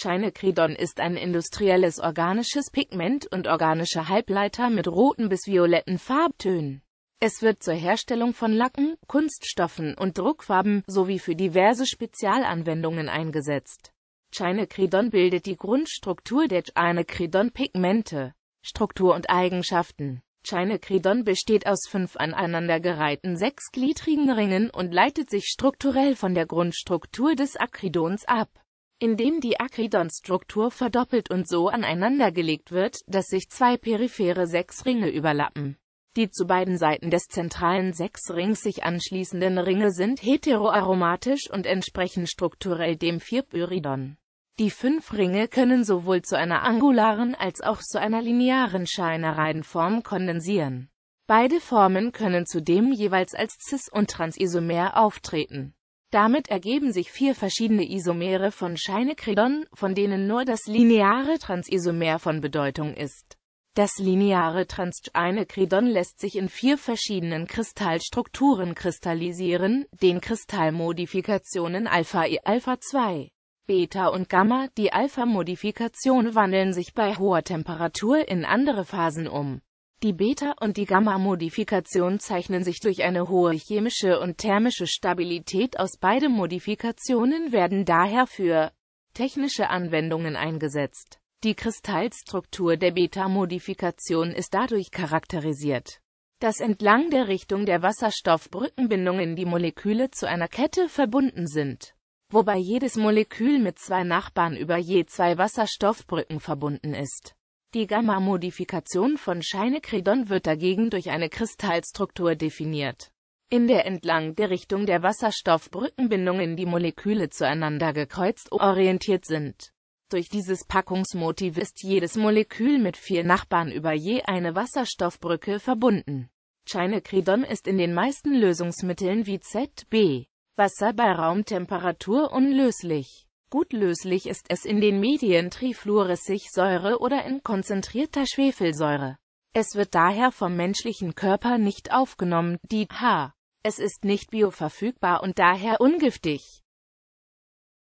Chinacridon ist ein industrielles organisches Pigment und organische Halbleiter mit roten bis violetten Farbtönen. Es wird zur Herstellung von Lacken, Kunststoffen und Druckfarben sowie für diverse Spezialanwendungen eingesetzt. Chinacridon bildet die Grundstruktur der Chinacridon-Pigmente. Struktur und Eigenschaften Chinacridon besteht aus fünf aneinandergereihten sechsgliedrigen Ringen und leitet sich strukturell von der Grundstruktur des Acridons ab indem die Akridonstruktur verdoppelt und so aneinandergelegt wird, dass sich zwei periphere Sechsringe überlappen. Die zu beiden Seiten des zentralen Sechsrings sich anschließenden Ringe sind heteroaromatisch und entsprechen strukturell dem Vierpyridon. Die fünf Ringe können sowohl zu einer angularen als auch zu einer linearen Scheinereienform kondensieren. Beide Formen können zudem jeweils als cis- und transisomer auftreten. Damit ergeben sich vier verschiedene Isomere von Scheinekridon, von denen nur das lineare Transisomer von Bedeutung ist. Das lineare Transcheinekridon lässt sich in vier verschiedenen Kristallstrukturen kristallisieren, den Kristallmodifikationen Alpha E, Alpha 2, Beta und Gamma. Die Alpha-Modifikationen wandeln sich bei hoher Temperatur in andere Phasen um. Die Beta- und die Gamma-Modifikation zeichnen sich durch eine hohe chemische und thermische Stabilität aus. Beide Modifikationen werden daher für technische Anwendungen eingesetzt. Die Kristallstruktur der Beta-Modifikation ist dadurch charakterisiert, dass entlang der Richtung der Wasserstoffbrückenbindungen die Moleküle zu einer Kette verbunden sind, wobei jedes Molekül mit zwei Nachbarn über je zwei Wasserstoffbrücken verbunden ist. Die Gamma-Modifikation von Scheinekridon wird dagegen durch eine Kristallstruktur definiert, in der entlang der Richtung der Wasserstoffbrückenbindungen die Moleküle zueinander gekreuzt orientiert sind. Durch dieses Packungsmotiv ist jedes Molekül mit vier Nachbarn über je eine Wasserstoffbrücke verbunden. Scheinekridon ist in den meisten Lösungsmitteln wie ZB, Wasser bei Raumtemperatur unlöslich. Gut löslich ist es in den Medien Trifluoressigsäure oder in konzentrierter Schwefelsäure. Es wird daher vom menschlichen Körper nicht aufgenommen, die H. Es ist nicht bioverfügbar und daher ungiftig.